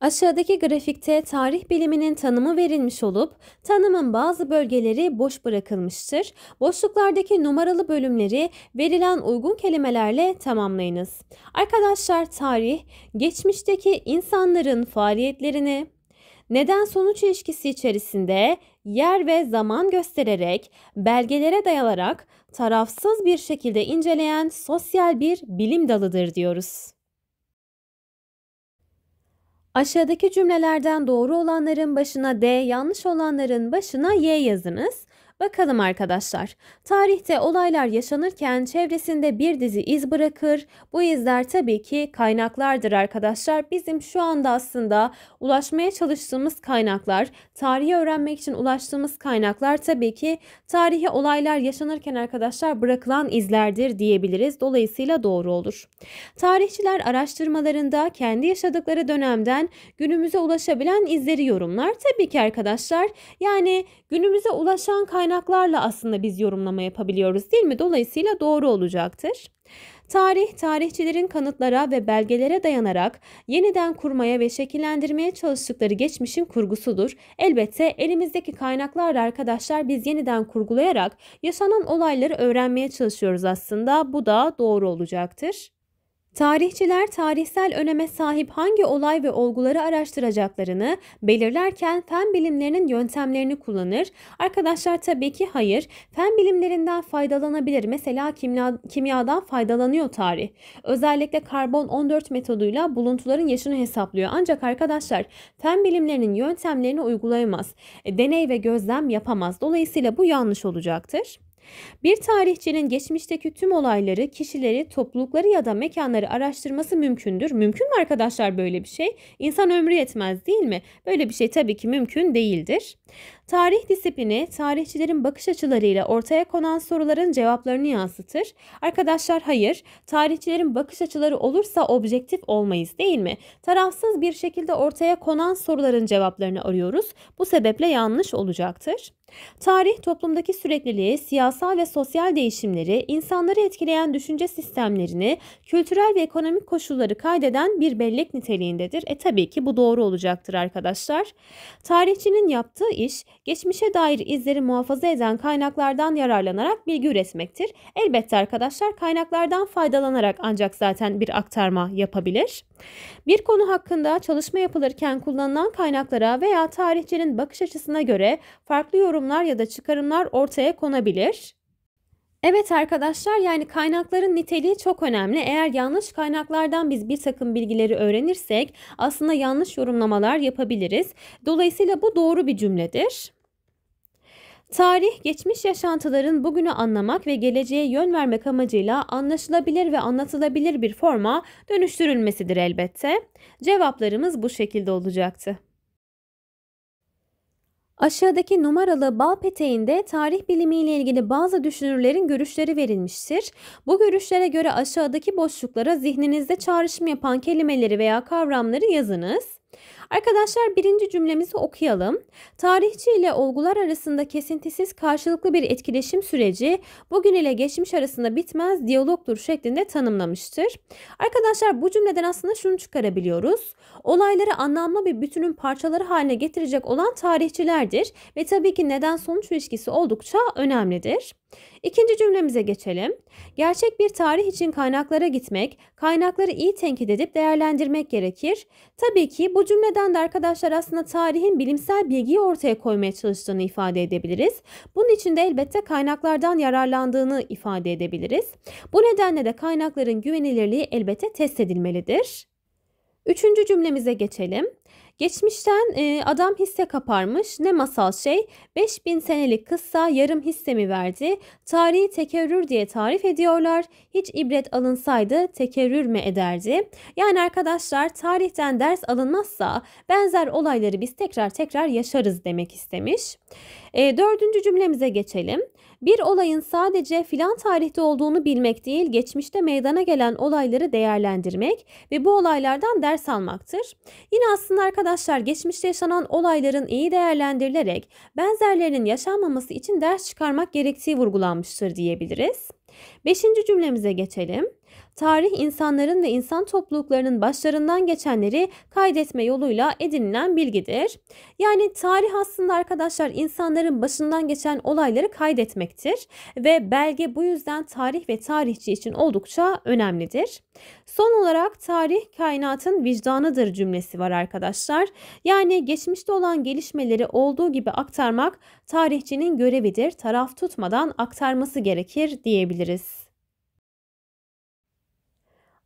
Aşağıdaki grafikte tarih biliminin tanımı verilmiş olup tanımın bazı bölgeleri boş bırakılmıştır. Boşluklardaki numaralı bölümleri verilen uygun kelimelerle tamamlayınız. Arkadaşlar tarih geçmişteki insanların faaliyetlerini neden sonuç ilişkisi içerisinde yer ve zaman göstererek belgelere dayalarak tarafsız bir şekilde inceleyen sosyal bir bilim dalıdır diyoruz. Aşağıdaki cümlelerden doğru olanların başına D, yanlış olanların başına Y yazınız. Bakalım arkadaşlar. Tarihte olaylar yaşanırken çevresinde bir dizi iz bırakır. Bu izler tabii ki kaynaklardır arkadaşlar. Bizim şu anda aslında ulaşmaya çalıştığımız kaynaklar, tarihi öğrenmek için ulaştığımız kaynaklar tabii ki tarihi olaylar yaşanırken arkadaşlar bırakılan izlerdir diyebiliriz. Dolayısıyla doğru olur. Tarihçiler araştırmalarında kendi yaşadıkları dönemden günümüze ulaşabilen izleri yorumlar. Tabii ki arkadaşlar yani günümüze ulaşan kaynaklar kaynaklarla aslında biz yorumlama yapabiliyoruz değil mi? Dolayısıyla doğru olacaktır. Tarih, tarihçilerin kanıtlara ve belgelere dayanarak yeniden kurmaya ve şekillendirmeye çalıştıkları geçmişin kurgusudur. Elbette elimizdeki kaynaklarla arkadaşlar biz yeniden kurgulayarak yaşanan olayları öğrenmeye çalışıyoruz aslında. Bu da doğru olacaktır. Tarihçiler tarihsel öneme sahip hangi olay ve olguları araştıracaklarını belirlerken fen bilimlerinin yöntemlerini kullanır. Arkadaşlar tabii ki hayır. Fen bilimlerinden faydalanabilir. Mesela kimya, kimyadan faydalanıyor tarih. Özellikle karbon 14 metoduyla buluntuların yaşını hesaplıyor. Ancak arkadaşlar fen bilimlerinin yöntemlerini uygulayamaz. E, deney ve gözlem yapamaz. Dolayısıyla bu yanlış olacaktır. Bir tarihçinin geçmişteki tüm olayları, kişileri, toplulukları ya da mekanları araştırması mümkündür. Mümkün mü arkadaşlar böyle bir şey? İnsan ömrü yetmez değil mi? Böyle bir şey tabii ki mümkün değildir. Tarih disiplini tarihçilerin bakış açılarıyla ortaya konan soruların cevaplarını yansıtır. Arkadaşlar hayır, tarihçilerin bakış açıları olursa objektif olmayız değil mi? Tarafsız bir şekilde ortaya konan soruların cevaplarını arıyoruz. Bu sebeple yanlış olacaktır. Tarih toplumdaki sürekliliği, siyasal ve sosyal değişimleri, insanları etkileyen düşünce sistemlerini, kültürel ve ekonomik koşulları kaydeden bir bellek niteliğindedir. E tabii ki bu doğru olacaktır arkadaşlar. Tarihçinin yaptığı iş geçmişe dair izleri muhafaza eden kaynaklardan yararlanarak bilgi üretmektir. Elbette arkadaşlar kaynaklardan faydalanarak ancak zaten bir aktarma yapabilir. Bir konu hakkında çalışma yapılırken kullanılan kaynaklara veya tarihçinin bakış açısına göre farklı yorumlar ya da çıkarımlar ortaya konabilir. Evet arkadaşlar yani kaynakların niteliği çok önemli. Eğer yanlış kaynaklardan biz bir takım bilgileri öğrenirsek aslında yanlış yorumlamalar yapabiliriz. Dolayısıyla bu doğru bir cümledir. Tarih, geçmiş yaşantıların bugünü anlamak ve geleceğe yön vermek amacıyla anlaşılabilir ve anlatılabilir bir forma dönüştürülmesidir elbette. Cevaplarımız bu şekilde olacaktı. Aşağıdaki numaralı bal peteğinde tarih bilimiyle ilgili bazı düşünürlerin görüşleri verilmiştir. Bu görüşlere göre aşağıdaki boşluklara zihninizde çağrışım yapan kelimeleri veya kavramları yazınız. Arkadaşlar birinci cümlemizi okuyalım. Tarihçi ile olgular arasında kesintisiz karşılıklı bir etkileşim süreci bugün ile geçmiş arasında bitmez diyalogdur şeklinde tanımlamıştır. Arkadaşlar bu cümleden aslında şunu çıkarabiliyoruz. Olayları anlamlı bir bütünün parçaları haline getirecek olan tarihçilerdir ve tabii ki neden sonuç ilişkisi oldukça önemlidir. İkinci cümlemize geçelim. Gerçek bir tarih için kaynaklara gitmek, kaynakları iyi tenkit edip değerlendirmek gerekir. Tabii ki bu cümleden de arkadaşlar aslında tarihin bilimsel bilgiyi ortaya koymaya çalıştığını ifade edebiliriz. Bunun için de elbette kaynaklardan yararlandığını ifade edebiliriz. Bu nedenle de kaynakların güvenilirliği elbette test edilmelidir. Üçüncü cümlemize geçelim. Geçmişten e, adam hisse kaparmış ne masal şey 5000 senelik kıssa yarım hisse mi verdi tarihi tekerrür diye tarif ediyorlar hiç ibret alınsaydı tekerrür mü ederdi? Yani arkadaşlar tarihten ders alınmazsa benzer olayları biz tekrar tekrar yaşarız demek istemiş. E, dördüncü cümlemize geçelim. Bir olayın sadece filan tarihte olduğunu bilmek değil, geçmişte meydana gelen olayları değerlendirmek ve bu olaylardan ders almaktır. Yine aslında arkadaşlar geçmişte yaşanan olayların iyi değerlendirilerek benzerlerinin yaşanmaması için ders çıkarmak gerektiği vurgulanmıştır diyebiliriz. Beşinci cümlemize geçelim. Tarih insanların ve insan topluluklarının başlarından geçenleri kaydetme yoluyla edinilen bilgidir. Yani tarih aslında arkadaşlar insanların başından geçen olayları kaydetmektir ve belge bu yüzden tarih ve tarihçi için oldukça önemlidir. Son olarak tarih kainatın vicdanıdır cümlesi var arkadaşlar. Yani geçmişte olan gelişmeleri olduğu gibi aktarmak tarihçinin görevidir. Taraf tutmadan aktarması gerekir diyebiliriz bulabiliriz.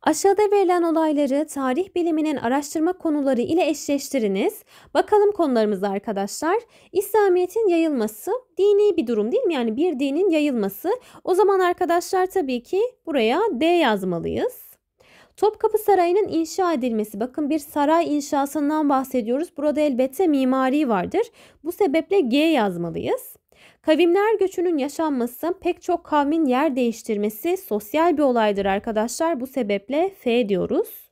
Aşağıda verilen olayları tarih biliminin araştırma konuları ile eşleştiriniz. Bakalım konularımızda arkadaşlar. İslamiyet'in yayılması dini bir durum değil mi? Yani bir dinin yayılması. O zaman arkadaşlar tabii ki buraya D yazmalıyız. Topkapı Sarayı'nın inşa edilmesi. Bakın bir saray inşasından bahsediyoruz. Burada elbette mimari vardır. Bu sebeple G yazmalıyız. Kavimler göçünün yaşanması pek çok kavmin yer değiştirmesi sosyal bir olaydır arkadaşlar. Bu sebeple F diyoruz.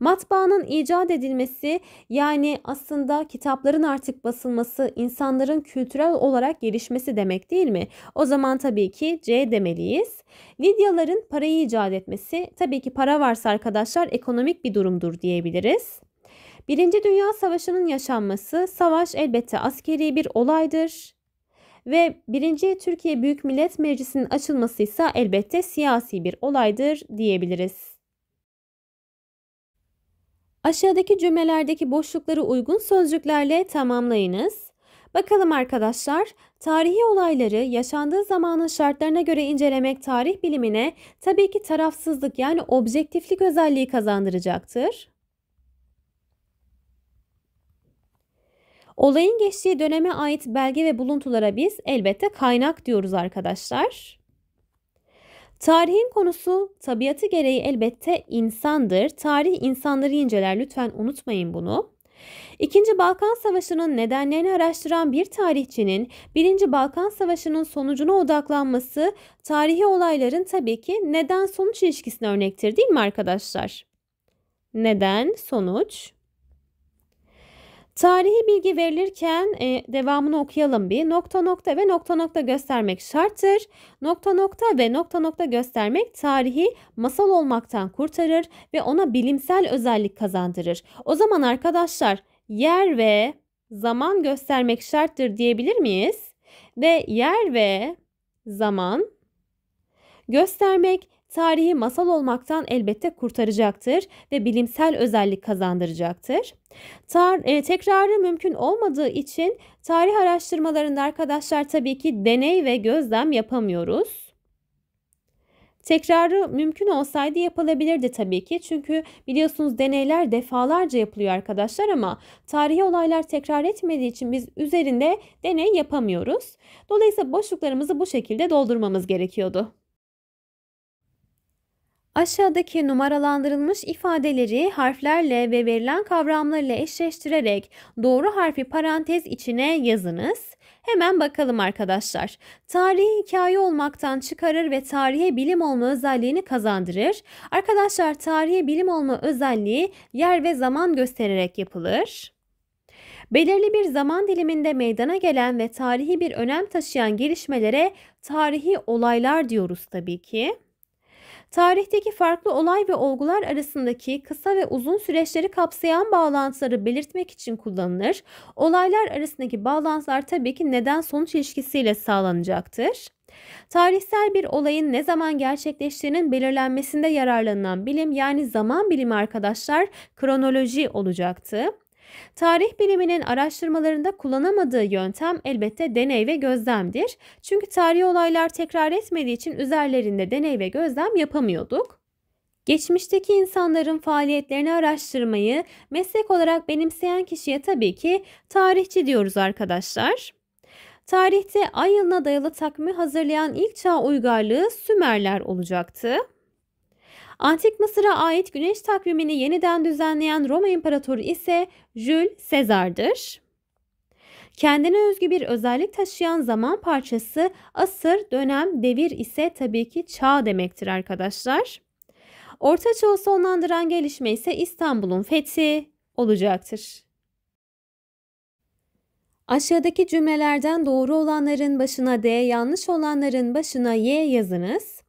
Matbaanın icat edilmesi yani aslında kitapların artık basılması insanların kültürel olarak gelişmesi demek değil mi? O zaman tabii ki C demeliyiz. Lidyaların parayı icat etmesi tabii ki para varsa arkadaşlar ekonomik bir durumdur diyebiliriz. Birinci Dünya Savaşı'nın yaşanması, savaş elbette askeri bir olaydır. Ve birinci Türkiye Büyük Millet Meclisi'nin açılması ise elbette siyasi bir olaydır diyebiliriz. Aşağıdaki cümlelerdeki boşlukları uygun sözcüklerle tamamlayınız. Bakalım arkadaşlar, tarihi olayları yaşandığı zamanın şartlarına göre incelemek tarih bilimine tabii ki tarafsızlık yani objektiflik özelliği kazandıracaktır. Olayın geçtiği döneme ait belge ve buluntulara biz elbette kaynak diyoruz arkadaşlar. Tarihin konusu tabiatı gereği elbette insandır. Tarih insanları inceler lütfen unutmayın bunu. İkinci Balkan Savaşı'nın nedenlerini araştıran bir tarihçinin Birinci Balkan Savaşı'nın sonucuna odaklanması tarihi olayların tabii ki neden sonuç ilişkisine örnektir değil mi arkadaşlar? Neden sonuç Tarihi bilgi verilirken e, devamını okuyalım bir. Nokta nokta ve nokta nokta göstermek şarttır. Nokta nokta ve nokta nokta göstermek tarihi masal olmaktan kurtarır ve ona bilimsel özellik kazandırır. O zaman arkadaşlar yer ve zaman göstermek şarttır diyebilir miyiz? Ve yer ve zaman göstermek tarihi masal olmaktan elbette kurtaracaktır ve bilimsel özellik kazandıracaktır. Tar e, tekrarı mümkün olmadığı için tarih araştırmalarında arkadaşlar tabii ki deney ve gözlem yapamıyoruz. Tekrarı mümkün olsaydı yapılabilirdi tabii ki. Çünkü biliyorsunuz deneyler defalarca yapılıyor arkadaşlar ama tarihi olaylar tekrar etmediği için biz üzerinde deney yapamıyoruz. Dolayısıyla boşluklarımızı bu şekilde doldurmamız gerekiyordu. Aşağıdaki numaralandırılmış ifadeleri harflerle ve verilen kavramlarla eşleştirerek doğru harfi parantez içine yazınız. Hemen bakalım arkadaşlar. Tarihi hikaye olmaktan çıkarır ve tarihe bilim olma özelliğini kazandırır. Arkadaşlar tarihe bilim olma özelliği yer ve zaman göstererek yapılır. Belirli bir zaman diliminde meydana gelen ve tarihi bir önem taşıyan gelişmelere tarihi olaylar diyoruz tabii ki tarihteki farklı olay ve olgular arasındaki kısa ve uzun süreçleri kapsayan bağlantıları belirtmek için kullanılır. Olaylar arasındaki bağlantılar tabii ki neden sonuç ilişkisiyle sağlanacaktır. Tarihsel bir olayın ne zaman gerçekleştiğinin belirlenmesinde yararlanılan bilim yani zaman bilimi arkadaşlar kronoloji olacaktı. Tarih biliminin araştırmalarında kullanamadığı yöntem elbette deney ve gözlemdir. Çünkü tarihi olaylar tekrar etmediği için üzerlerinde deney ve gözlem yapamıyorduk. Geçmişteki insanların faaliyetlerini araştırmayı meslek olarak benimseyen kişiye tabii ki tarihçi diyoruz arkadaşlar. Tarihte ay yılına dayalı takvimi hazırlayan ilk çağ uygarlığı Sümerler olacaktı. Antik Mısır'a ait güneş takvimini yeniden düzenleyen Roma İmparatoru ise Jules Sezar'dır. Kendine özgü bir özellik taşıyan zaman parçası asır, dönem, devir ise tabii ki çağ demektir arkadaşlar. Orta çağı sonlandıran gelişme ise İstanbul'un fethi olacaktır. Aşağıdaki cümlelerden doğru olanların başına D, yanlış olanların başına Y yazınız.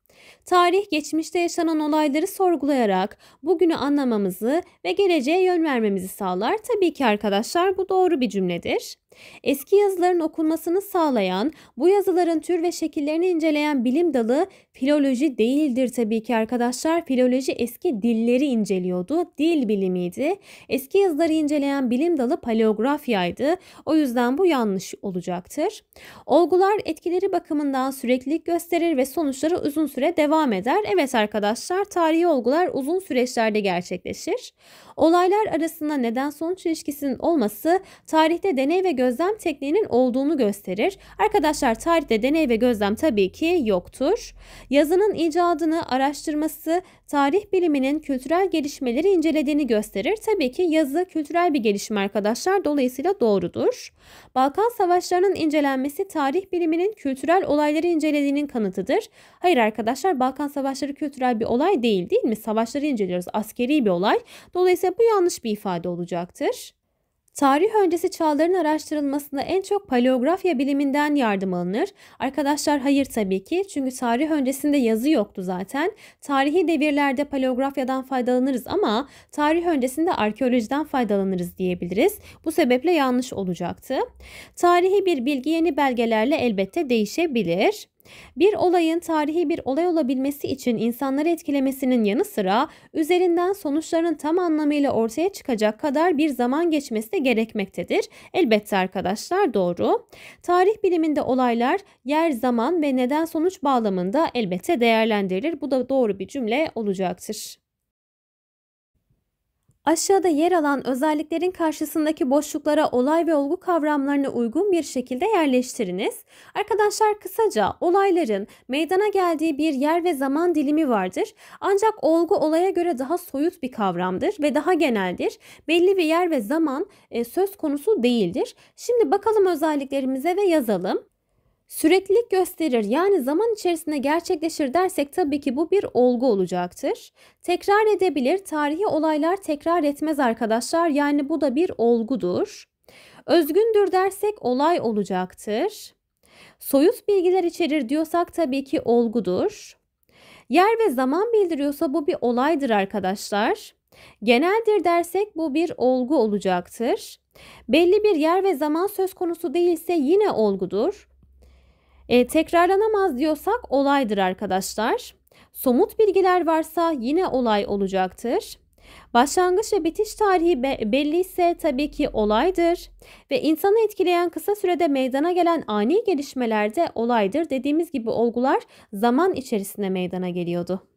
Tarih geçmişte yaşanan olayları sorgulayarak bugünü anlamamızı ve geleceğe yön vermemizi sağlar. Tabii ki arkadaşlar bu doğru bir cümledir. Eski yazıların okunmasını sağlayan, bu yazıların tür ve şekillerini inceleyen bilim dalı filoloji değildir tabii ki arkadaşlar. Filoloji eski dilleri inceliyordu, dil bilimiydi. Eski yazıları inceleyen bilim dalı paleografyaydı. O yüzden bu yanlış olacaktır. Olgular etkileri bakımından süreklilik gösterir ve sonuçları uzun süre devam eder. Evet arkadaşlar, tarihi olgular uzun süreçlerde gerçekleşir. Olaylar arasında neden sonuç ilişkisinin olması tarihte deney ve gözlem tekniğinin olduğunu gösterir. Arkadaşlar tarihte deney ve gözlem tabii ki yoktur. Yazının icadını araştırması tarih biliminin kültürel gelişmeleri incelediğini gösterir. Tabii ki yazı kültürel bir gelişme arkadaşlar dolayısıyla doğrudur. Balkan savaşlarının incelenmesi tarih biliminin kültürel olayları incelediğinin kanıtıdır. Hayır arkadaşlar Balkan savaşları kültürel bir olay değil değil mi? Savaşları inceliyoruz askeri bir olay. Dolayısıyla bu yanlış bir ifade olacaktır. Tarih öncesi çağların araştırılmasında en çok paleografya biliminden yardım alınır. Arkadaşlar hayır tabii ki çünkü tarih öncesinde yazı yoktu zaten. Tarihi devirlerde paleografyadan faydalanırız ama tarih öncesinde arkeolojiden faydalanırız diyebiliriz. Bu sebeple yanlış olacaktı. Tarihi bir bilgi yeni belgelerle elbette değişebilir. Bir olayın tarihi bir olay olabilmesi için insanları etkilemesinin yanı sıra üzerinden sonuçların tam anlamıyla ortaya çıkacak kadar bir zaman geçmesi de gerekmektedir. Elbette arkadaşlar doğru. Tarih biliminde olaylar yer, zaman ve neden sonuç bağlamında elbette değerlendirilir. Bu da doğru bir cümle olacaktır. Aşağıda yer alan özelliklerin karşısındaki boşluklara olay ve olgu kavramlarını uygun bir şekilde yerleştiriniz. Arkadaşlar kısaca olayların meydana geldiği bir yer ve zaman dilimi vardır. Ancak olgu olaya göre daha soyut bir kavramdır ve daha geneldir. Belli bir yer ve zaman e, söz konusu değildir. Şimdi bakalım özelliklerimize ve yazalım. Süreklilik gösterir yani zaman içerisinde gerçekleşir dersek tabii ki bu bir olgu olacaktır. Tekrar edebilir, tarihi olaylar tekrar etmez arkadaşlar yani bu da bir olgudur. Özgündür dersek olay olacaktır. Soyut bilgiler içerir diyorsak tabii ki olgudur. Yer ve zaman bildiriyorsa bu bir olaydır arkadaşlar. Geneldir dersek bu bir olgu olacaktır. Belli bir yer ve zaman söz konusu değilse yine olgudur. E, tekrarlanamaz diyorsak olaydır arkadaşlar. Somut bilgiler varsa yine olay olacaktır. Başlangıç ve bitiş tarihi be belli ise tabii ki olaydır ve insanı etkileyen kısa sürede meydana gelen ani gelişmelerde olaydır. Dediğimiz gibi olgular zaman içerisinde meydana geliyordu.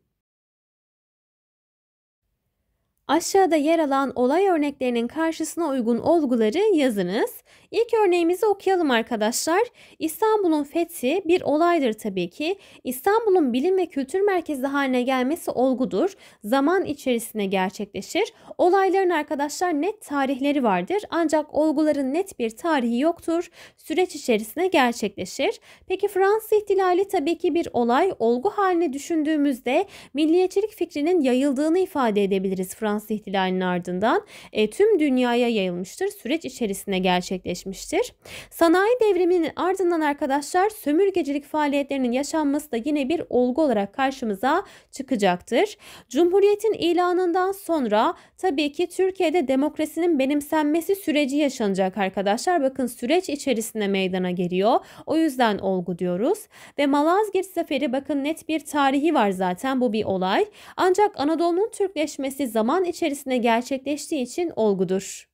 Aşağıda yer alan olay örneklerinin karşısına uygun olguları yazınız. İlk örneğimizi okuyalım arkadaşlar. İstanbul'un fethi bir olaydır tabii ki. İstanbul'un bilim ve kültür merkezi haline gelmesi olgudur. Zaman içerisinde gerçekleşir. Olayların arkadaşlar net tarihleri vardır. Ancak olguların net bir tarihi yoktur. Süreç içerisinde gerçekleşir. Peki Fransız ihtilali tabii ki bir olay. Olgu haline düşündüğümüzde milliyetçilik fikrinin yayıldığını ifade edebiliriz Fransız ihtilalinin ardından. E, tüm dünyaya yayılmıştır. Süreç içerisinde gerçekleşir gerçekleşmiştir. Sanayi devriminin ardından arkadaşlar sömürgecilik faaliyetlerinin yaşanması da yine bir olgu olarak karşımıza çıkacaktır. Cumhuriyetin ilanından sonra tabii ki Türkiye'de demokrasinin benimsenmesi süreci yaşanacak arkadaşlar. Bakın süreç içerisinde meydana geliyor. O yüzden olgu diyoruz. Ve Malazgirt Zaferi bakın net bir tarihi var zaten bu bir olay. Ancak Anadolu'nun Türkleşmesi zaman içerisinde gerçekleştiği için olgudur.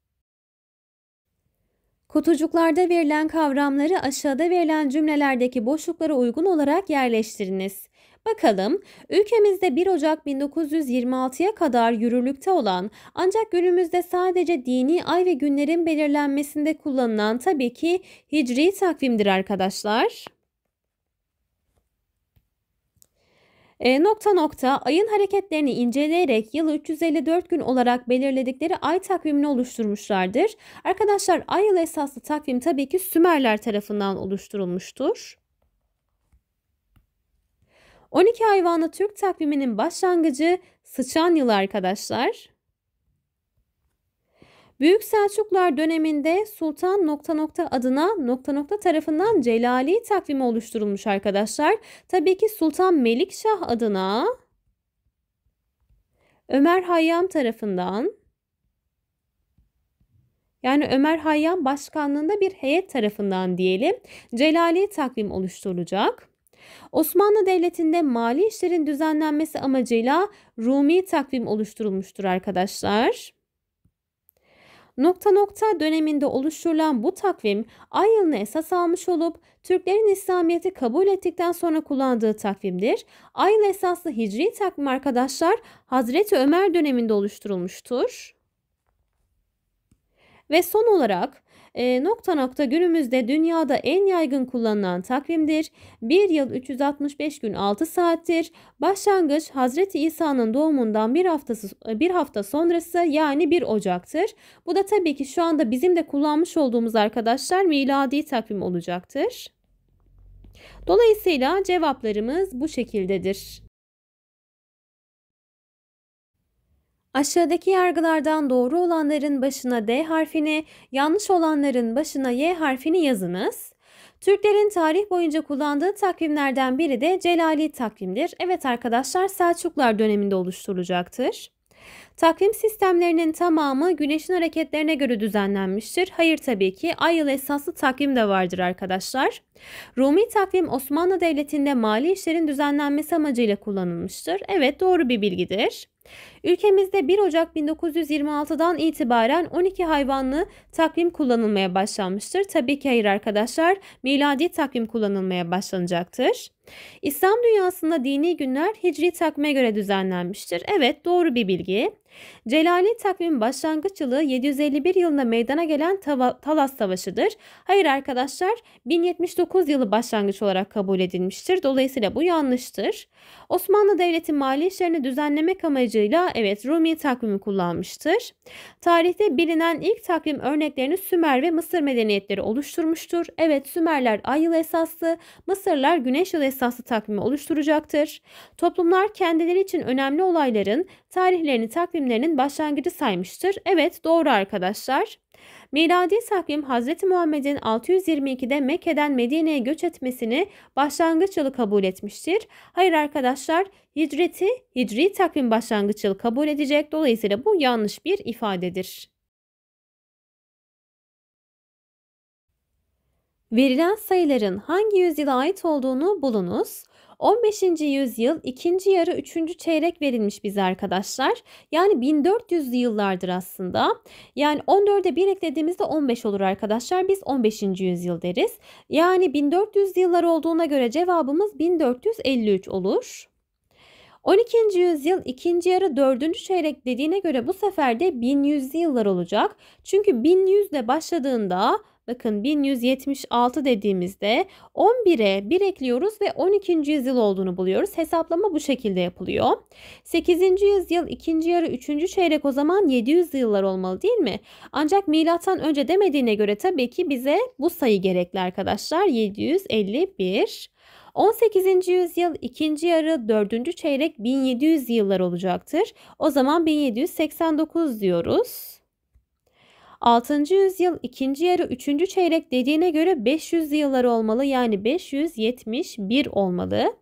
Kutucuklarda verilen kavramları aşağıda verilen cümlelerdeki boşluklara uygun olarak yerleştiriniz. Bakalım, ülkemizde 1 Ocak 1926'ya kadar yürürlükte olan ancak günümüzde sadece dini ay ve günlerin belirlenmesinde kullanılan tabii ki hicri takvimdir arkadaşlar. E, nokta nokta ayın hareketlerini inceleyerek yılı 354 gün olarak belirledikleri ay takvimini oluşturmuşlardır. Arkadaşlar ay yılı esaslı takvim tabii ki Sümerler tarafından oluşturulmuştur. 12 hayvanlı Türk takviminin başlangıcı sıçan yılı arkadaşlar. Büyük Selçuklar döneminde Sultan nokta nokta adına nokta nokta tarafından Celali takvimi oluşturulmuş arkadaşlar. Tabii ki Sultan Melikşah adına Ömer Hayyam tarafından yani Ömer Hayyam başkanlığında bir heyet tarafından diyelim Celali takvim oluşturulacak. Osmanlı Devleti'nde mali işlerin düzenlenmesi amacıyla Rumi takvim oluşturulmuştur arkadaşlar. Nokta nokta döneminde oluşturulan bu takvim ay yılını esas almış olup Türklerin İslamiyet'i kabul ettikten sonra kullandığı takvimdir. Ay yılı esaslı hicri takvim arkadaşlar Hazreti Ömer döneminde oluşturulmuştur. Ve son olarak e, nokta nokta günümüzde dünyada en yaygın kullanılan takvimdir. Bir yıl 365 gün 6 saattir. Başlangıç Hazreti İsa'nın doğumundan bir haftası e, bir hafta sonrası yani 1 Ocak'tır. Bu da tabii ki şu anda bizim de kullanmış olduğumuz arkadaşlar miladi takvim olacaktır. Dolayısıyla cevaplarımız bu şekildedir. Aşağıdaki yargılardan doğru olanların başına D harfini, yanlış olanların başına Y harfini yazınız. Türklerin tarih boyunca kullandığı takvimlerden biri de Celali takvimdir. Evet arkadaşlar Selçuklar döneminde oluşturulacaktır. Takvim sistemlerinin tamamı güneşin hareketlerine göre düzenlenmiştir. Hayır tabii ki ay yıl esaslı takvim de vardır arkadaşlar. Rumi takvim Osmanlı Devleti'nde mali işlerin düzenlenmesi amacıyla kullanılmıştır. Evet doğru bir bilgidir. Ülkemizde 1 Ocak 1926'dan itibaren 12 hayvanlı takvim kullanılmaya başlanmıştır. Tabii ki hayır arkadaşlar, miladi takvim kullanılmaya başlanacaktır. İslam dünyasında dini günler hicri takvime göre düzenlenmiştir. Evet doğru bir bilgi. Celali takvim başlangıç yılı 751 yılında meydana gelen Tava Talas Savaşı'dır. Hayır arkadaşlar 1079 yılı başlangıç olarak kabul edilmiştir. Dolayısıyla bu yanlıştır. Osmanlı Devleti mali işlerini düzenlemek amacıyla evet Rumi takvimi kullanmıştır. Tarihte bilinen ilk takvim örneklerini Sümer ve Mısır medeniyetleri oluşturmuştur. Evet Sümerler ay yılı esaslı, Mısırlar güneş yılı esaslı esaslı takvimi oluşturacaktır. Toplumlar kendileri için önemli olayların tarihlerini takvimlerinin başlangıcı saymıştır. Evet doğru arkadaşlar. Miladi takvim Hz. Muhammed'in 622'de Mekke'den Medine'ye göç etmesini başlangıç yılı kabul etmiştir. Hayır arkadaşlar hicreti hicri takvim başlangıç yılı kabul edecek. Dolayısıyla bu yanlış bir ifadedir. Verilen sayıların hangi yüzyıla ait olduğunu bulunuz. 15. yüzyıl ikinci yarı 3. çeyrek verilmiş bize arkadaşlar. Yani 1400'lü yıllardır aslında. Yani 14'e 1 eklediğimizde 15 olur arkadaşlar. Biz 15. yüzyıl deriz. Yani 1400 yıllar olduğuna göre cevabımız 1453 olur. 12. yüzyıl ikinci yarı 4. çeyrek dediğine göre bu sefer de 1100 yıllar olacak. Çünkü 1100 ile başladığında Bakın 1176 dediğimizde 11'e 1 ekliyoruz ve 12. yüzyıl olduğunu buluyoruz. Hesaplama bu şekilde yapılıyor. 8. yüzyıl ikinci yarı 3. çeyrek o zaman 700 yıllar olmalı değil mi? Ancak milattan önce demediğine göre tabii ki bize bu sayı gerekli arkadaşlar. 751. 18. yüzyıl ikinci yarı 4. çeyrek 1700 yıllar olacaktır. O zaman 1789 diyoruz. 6. yüzyıl ikinci yarı 3. çeyrek dediğine göre 500 yıllar olmalı yani 571 olmalı.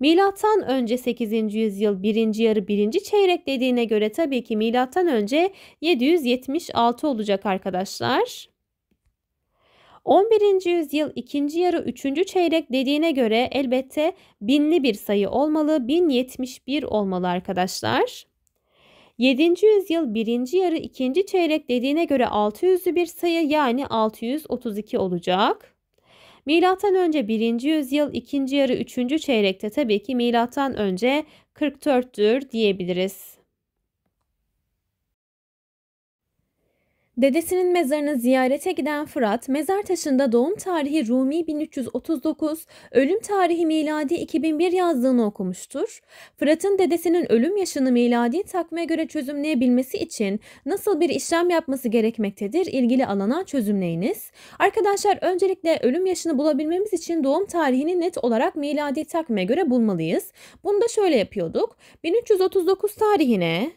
Milattan önce 8. yüzyıl 1. yarı 1. çeyrek dediğine göre tabii ki milattan önce 776 olacak arkadaşlar. 11. yüzyıl 2. yarı 3. çeyrek dediğine göre elbette binli bir sayı olmalı. 1071 olmalı arkadaşlar. 7. yüzyıl 1. yarı 2. çeyrek dediğine göre 600'lü bir sayı yani 632 olacak. Milattan önce 1. yüzyıl 2. yarı 3. çeyrekte tabii ki milattan önce 44'tür diyebiliriz. Dedesinin mezarını ziyarete giden Fırat, mezar taşında doğum tarihi Rumi 1339, ölüm tarihi miladi 2001 yazdığını okumuştur. Fırat'ın dedesinin ölüm yaşını miladi takvime göre çözümleyebilmesi için nasıl bir işlem yapması gerekmektedir ilgili alana çözümleyiniz. Arkadaşlar öncelikle ölüm yaşını bulabilmemiz için doğum tarihini net olarak miladi takvime göre bulmalıyız. Bunu da şöyle yapıyorduk. 1339 tarihine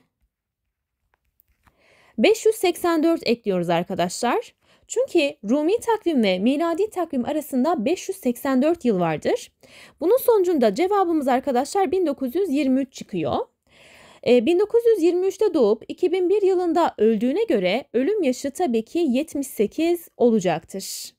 584 ekliyoruz arkadaşlar. Çünkü Rumi takvim ve miladi takvim arasında 584 yıl vardır. Bunun sonucunda cevabımız arkadaşlar 1923 çıkıyor. E, ee, 1923'te doğup 2001 yılında öldüğüne göre ölüm yaşı tabii ki 78 olacaktır.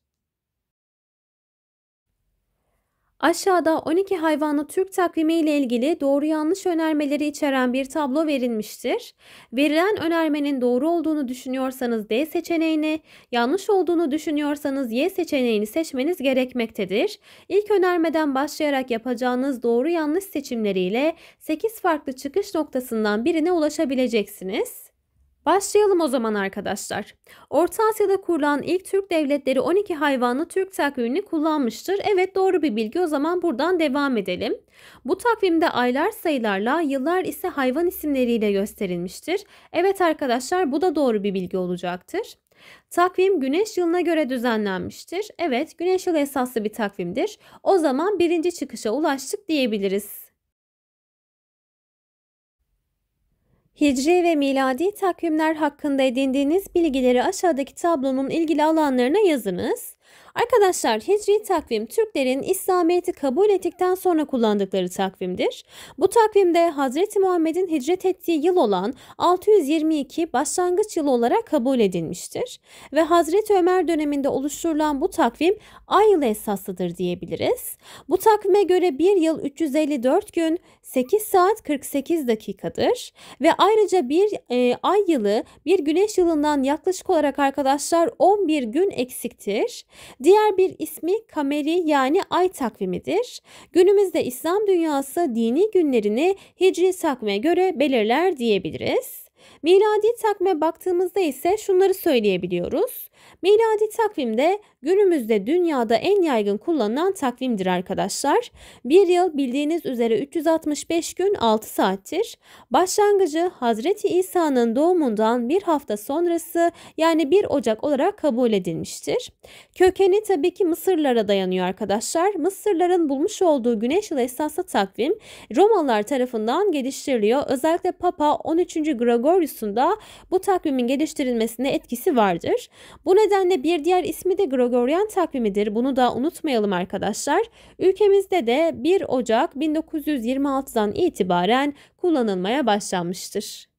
Aşağıda 12 hayvanlı Türk takvimi ile ilgili doğru yanlış önermeleri içeren bir tablo verilmiştir. Verilen önermenin doğru olduğunu düşünüyorsanız D seçeneğini, yanlış olduğunu düşünüyorsanız Y seçeneğini seçmeniz gerekmektedir. İlk önermeden başlayarak yapacağınız doğru yanlış seçimleriyle 8 farklı çıkış noktasından birine ulaşabileceksiniz. Başlayalım o zaman arkadaşlar. Orta Asya'da kurulan ilk Türk devletleri 12 hayvanlı Türk takvimini kullanmıştır. Evet doğru bir bilgi o zaman buradan devam edelim. Bu takvimde aylar sayılarla yıllar ise hayvan isimleriyle gösterilmiştir. Evet arkadaşlar bu da doğru bir bilgi olacaktır. Takvim güneş yılına göre düzenlenmiştir. Evet güneş yılı esaslı bir takvimdir. O zaman birinci çıkışa ulaştık diyebiliriz. Hicri ve miladi takvimler hakkında edindiğiniz bilgileri aşağıdaki tablonun ilgili alanlarına yazınız. Arkadaşlar Hicri takvim Türklerin İslamiyet'i kabul ettikten sonra kullandıkları takvimdir. Bu takvimde Hz. Muhammed'in hicret ettiği yıl olan 622 başlangıç yılı olarak kabul edilmiştir. Ve Hz. Ömer döneminde oluşturulan bu takvim ay yılı esaslıdır diyebiliriz. Bu takvime göre bir yıl 354 gün 8 saat 48 dakikadır. Ve ayrıca bir e, ay yılı bir güneş yılından yaklaşık olarak arkadaşlar 11 gün eksiktir Diğer bir ismi kameri yani ay takvimidir. Günümüzde İslam dünyası dini günlerini hicri takvime göre belirler diyebiliriz. Miladi takvime baktığımızda ise şunları söyleyebiliyoruz. Miladi takvimde günümüzde dünyada en yaygın kullanılan takvimdir arkadaşlar. Bir yıl bildiğiniz üzere 365 gün 6 saattir. Başlangıcı Hazreti İsa'nın doğumundan bir hafta sonrası yani 1 Ocak olarak kabul edilmiştir. Kökeni tabii ki Mısırlara dayanıyor arkadaşlar. Mısırların bulmuş olduğu güneş yılı esaslı takvim Romalılar tarafından geliştiriliyor. Özellikle Papa 13. Gregorius'un da bu takvimin geliştirilmesine etkisi vardır. Bu bu nedenle bir diğer ismi de Gregorian takvimidir. Bunu da unutmayalım arkadaşlar. Ülkemizde de 1 Ocak 1926'dan itibaren kullanılmaya başlanmıştır.